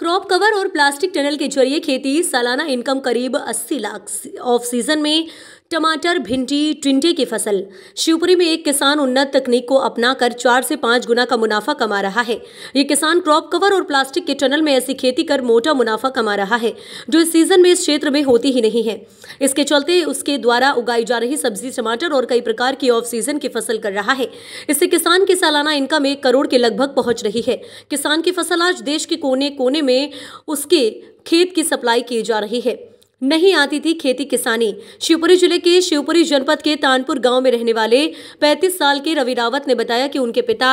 Crop cover और plastic tunnel के जरिए खेती सालाना इनकम करीब 80 लाख ऑफ सीजन में टमाटर भिंडी टिंडे की फसल शिवपुरी में एक किसान उन्नत तकनीक को अपनाकर चार से पाँच गुना का मुनाफा कमा रहा है ये किसान क्रॉप कवर और प्लास्टिक के टनल में ऐसी खेती कर मोटा मुनाफा कमा रहा है जो इस सीजन में इस क्षेत्र में होती ही नहीं है इसके चलते उसके द्वारा उगाई जा रही सब्जी टमाटर और कई प्रकार की ऑफ सीजन की फसल कर रहा है इससे किसान की सालाना इनकम एक करोड़ के लगभग पहुंच रही है किसान की फसल आज देश के कोने कोने में उसके खेत की सप्लाई की जा रही है नहीं आती थी खेती किसानी शिवपुरी जिले के शिवपुरी जनपद के तानपुर गांव में रहने वाले 35 साल के रवि रावत ने बताया कि उनके पिता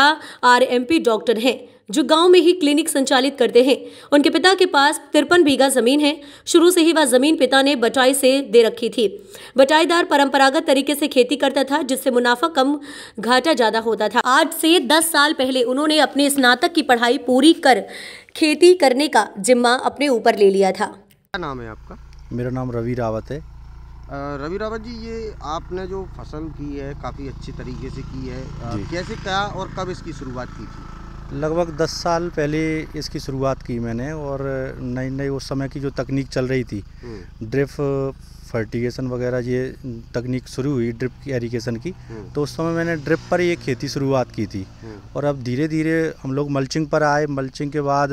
आरएमपी डॉक्टर हैं जो गांव में ही क्लिनिक संचालित करते हैं उनके पिता के पास तिरपन बीघा जमीन है शुरू से ही वह जमीन पिता ने बटाई से दे रखी थी बटाईदार परंपरागत तरीके से खेती करता था जिससे मुनाफा कम घाटा ज्यादा होता था आज से दस साल पहले उन्होंने अपने स्नातक की पढ़ाई पूरी कर खेती करने का जिम्मा अपने ऊपर ले लिया था क्या नाम है आपका मेरा नाम रवि रावत है रवि रावत जी ये आपने जो फसल की है काफ़ी अच्छे तरीके से की है कैसे क्या और कब इसकी शुरुआत की थी लगभग दस साल पहले इसकी शुरुआत की मैंने और नई नई उस समय की जो तकनीक चल रही थी हम्म। ड्रिफ फर्टिगेशन वगैरह ये तकनीक शुरू हुई ड्रिप एरीगेशन की हम्म। तो उस समय मैंने ड्रिप पर ये खेती शुरुआत की थी हम्म। और अब धीरे धीरे हम लोग मल्चिंग पर आए मल्चिंग के बाद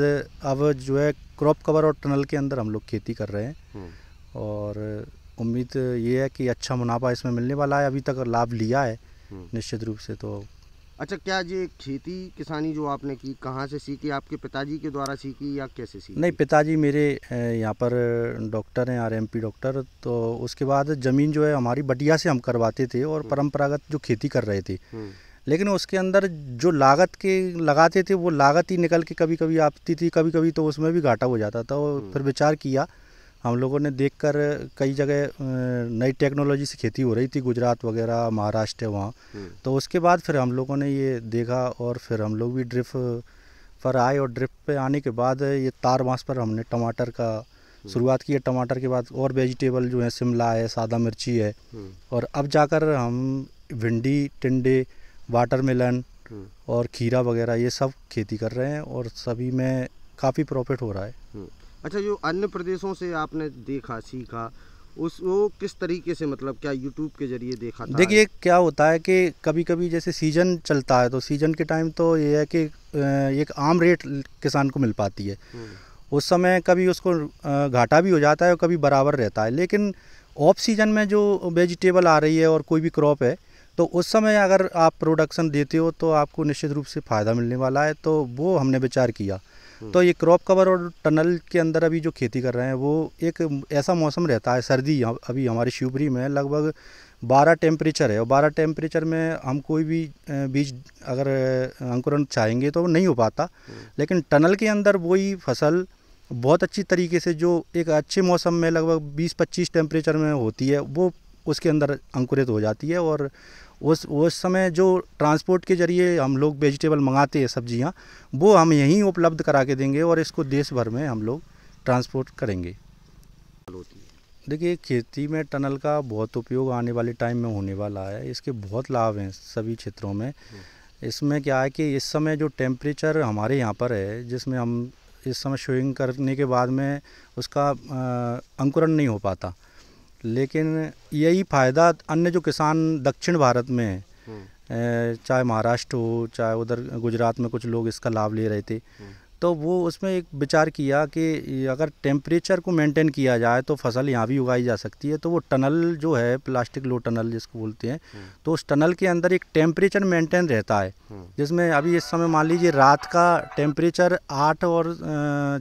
अब जो है क्रॉप कवर और टनल के अंदर हम लोग खेती कर रहे हैं हम्म। और उम्मीद ये है कि अच्छा मुनाफा इसमें मिलने वाला है अभी तक लाभ लिया है निश्चित रूप से तो अच्छा क्या ये खेती किसानी जो आपने की कहाँ से सीखी आपके पिताजी के द्वारा सीखी या कैसे सीखी नहीं पिताजी मेरे यहाँ पर डॉक्टर हैं आरएमपी डॉक्टर तो उसके बाद ज़मीन जो है हमारी बटिया से हम करवाते थे और हम्म। परंपरागत जो खेती कर रहे थे हम्म। लेकिन उसके अंदर जो लागत के लगाते थे वो लागत ही निकल के कभी कभी आती थी कभी कभी तो उसमें भी घाटा हो जाता था हम्म। फिर विचार किया हम लोगों ने देखकर कई जगह नई टेक्नोलॉजी से खेती हो रही थी गुजरात वगैरह महाराष्ट्र वहाँ हम्म। तो उसके बाद फिर हम लोगों ने ये देखा और फिर हम लोग भी ड्रिप पर आए और ड्रिप पे आने के बाद ये तार बाँस पर हमने टमाटर का हम्म। शुरुआत की है टमाटर के बाद और वेजिटेबल जो है शिमला है सादा मिर्ची है हम्म। और अब जाकर हम भिंडी टिंडे वाटरमेलन और खीरा वगैरह ये सब खेती कर रहे हैं और सभी में काफ़ी प्रॉफिट हो रहा है अच्छा जो अन्य प्रदेशों से आपने देखा सीखा उस वो किस तरीके से मतलब क्या यूट्यूब के जरिए देखा देखिए क्या होता है कि कभी कभी जैसे सीजन चलता है तो सीजन के टाइम तो ये है कि एक आम रेट किसान को मिल पाती है हम्म। उस समय कभी उसको घाटा भी हो जाता है और कभी बराबर रहता है लेकिन ऑफ सीजन में जो वेजिटेबल आ रही है और कोई भी क्रॉप है तो उस समय अगर आप प्रोडक्शन देते हो तो आपको निश्चित रूप से फ़ायदा मिलने वाला है तो वो हमने विचार किया तो ये क्रॉप कवर और टनल के अंदर अभी जो खेती कर रहे हैं वो एक ऐसा मौसम रहता है सर्दी अभी हमारे शिवपुरी में लगभग बारह टेम्परेचर है और बारह टेम्परेचर में हम कोई भी बीज अगर अंकुरण चाहेंगे तो नहीं हो पाता लेकिन टनल के अंदर वही फसल बहुत अच्छी तरीके से जो एक अच्छे मौसम में लगभग 20-25 टेम्परेचर में होती है वो उसके अंदर अंकुरित हो जाती है और उस उस समय जो ट्रांसपोर्ट के ज़रिए हम लोग वेजिटेबल मंगाते हैं सब्जियां वो हम यहीं उपलब्ध करा के देंगे और इसको देश भर में हम लोग ट्रांसपोर्ट करेंगे देखिए खेती में टनल का बहुत उपयोग आने वाले टाइम में होने वाला है इसके बहुत लाभ हैं सभी क्षेत्रों में इसमें क्या है कि इस समय जो टेम्परेचर हमारे यहाँ पर है जिसमें हम इस समय शोइंग करने के बाद में उसका अंकुरण नहीं हो पाता लेकिन यही फ़ायदा अन्य जो किसान दक्षिण भारत में है हम्म। चाहे महाराष्ट्र हो चाहे उधर गुजरात में कुछ लोग इसका लाभ ले रहे थे हम्म। तो वो उसमें एक विचार किया कि अगर टेम्परेचर को मेंटेन किया जाए तो फसल यहाँ भी उगाई जा सकती है तो वो टनल जो है प्लास्टिक लो टनल जिसको बोलते हैं हम्म। तो उस टनल के अंदर एक टेम्परेचर मेंटेन रहता है जिसमें अभी इस समय मान लीजिए रात का टेम्परेचर आठ और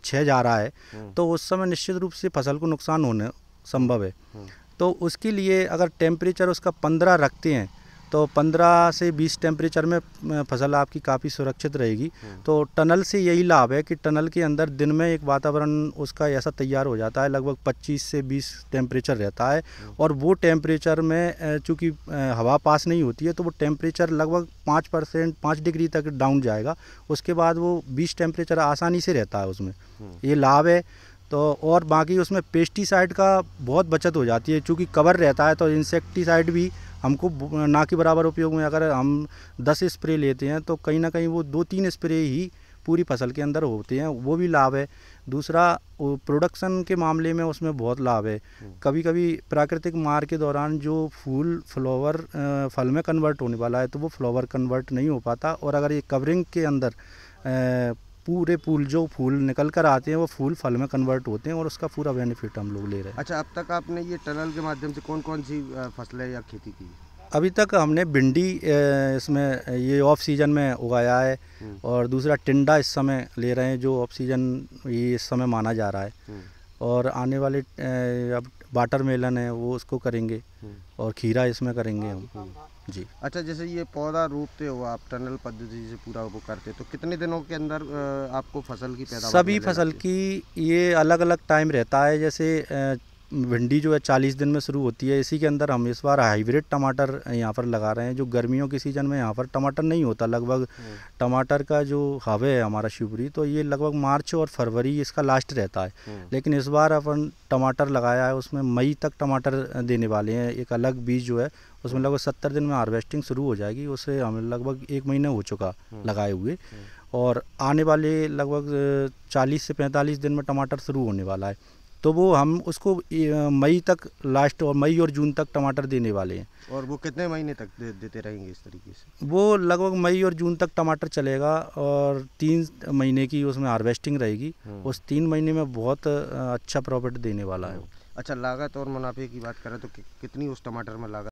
छः जा रहा है तो उस समय निश्चित रूप से फसल को नुकसान होने संभव है हम्म। तो उसके लिए अगर टेम्परेचर उसका पंद्रह रखते हैं तो पंद्रह से बीस टेम्परेचर में फसल आपकी काफ़ी सुरक्षित रहेगी हम्म। तो टनल से यही लाभ है कि टनल के अंदर दिन में एक वातावरण उसका ऐसा तैयार हो जाता है लगभग पच्चीस से बीस टेम्परेचर रहता है हम्म। और वो टेम्परेचर में चूँकि हवा पास नहीं होती है तो वो टेम्परेचर लगभग पाँच परसेंट पाँच डिग्री तक डाउन जाएगा उसके बाद वो बीस टेम्परेचर आसानी से रहता है उसमें ये लाभ है तो और बाकी उसमें पेस्टिसाइड का बहुत बचत हो जाती है चूँकि कवर रहता है तो इंसेक्टिसाइड भी हमको ना के बराबर उपयोग में अगर हम दस स्प्रे लेते हैं तो कहीं ना कहीं वो दो तीन स्प्रे ही पूरी फसल के अंदर होते हैं वो भी लाभ है दूसरा प्रोडक्शन के मामले में उसमें बहुत लाभ है हम्म। कभी कभी प्राकृतिक मार के दौरान जो फूल फ्लावर फल में कन्वर्ट होने वाला है तो वो फ्लावर कन्वर्ट नहीं हो पाता और अगर ये कवरिंग के अंदर पूरे फूल जो फूल निकल कर आते हैं वो फूल फल में कन्वर्ट होते हैं और उसका पूरा बेनिफिट हम लोग ले रहे हैं अच्छा अब तक आपने ये टनल के माध्यम से कौन कौन सी फसलें या खेती की अभी तक हमने भिंडी इसमें ये ऑफ सीजन में उगाया है हम्म। और दूसरा टिंडा इस समय ले रहे हैं जो ऑफ सीजन ये इस समय माना जा रहा है हम्म। और आने वाले अब वाटर मेलन है वो उसको करेंगे हम्म। और खीरा इसमें करेंगे हम जी अच्छा जैसे ये पौधा रोपते हो आप टनल पद्धति से पूरा वो करते तो कितने दिनों के अंदर आपको फसल की पैदावार सभी फसल की ये अलग अलग टाइम रहता है जैसे भिंडी जो है चालीस दिन में शुरू होती है इसी के अंदर हम इस बार हाइब्रिड टमाटर यहाँ पर लगा रहे हैं जो गर्मियों के सीज़न में यहाँ पर टमाटर नहीं होता लगभग हम्म। टमाटर का जो हवे है हमारा शिवपुरी तो ये लगभग मार्च और फरवरी इसका लास्ट रहता है हम्म। लेकिन इस बार अपन टमाटर लगाया है उसमें मई तक टमाटर देने वाले हैं एक अलग बीज जो है उसमें हम्म। लगभग सत्तर दिन में हार्वेस्टिंग शुरू हो जाएगी उससे हमें लगभग एक महीना हो चुका लगाए हुए और आने वाले लगभग चालीस से पैंतालीस दिन में टमाटर शुरू होने वाला है तो वो हम उसको मई तक लास्ट और मई और जून तक टमाटर देने वाले हैं और वो कितने महीने तक दे, देते रहेंगे इस तरीके से वो लगभग मई और जून तक टमाटर चलेगा और तीन महीने की उसमें हार्वेस्टिंग रहेगी हम्म। उस तीन महीने में बहुत अच्छा प्रॉफिट देने वाला है अच्छा लागत और मुनाफे की बात करें तो कि, कितनी उस टमाटर में लागत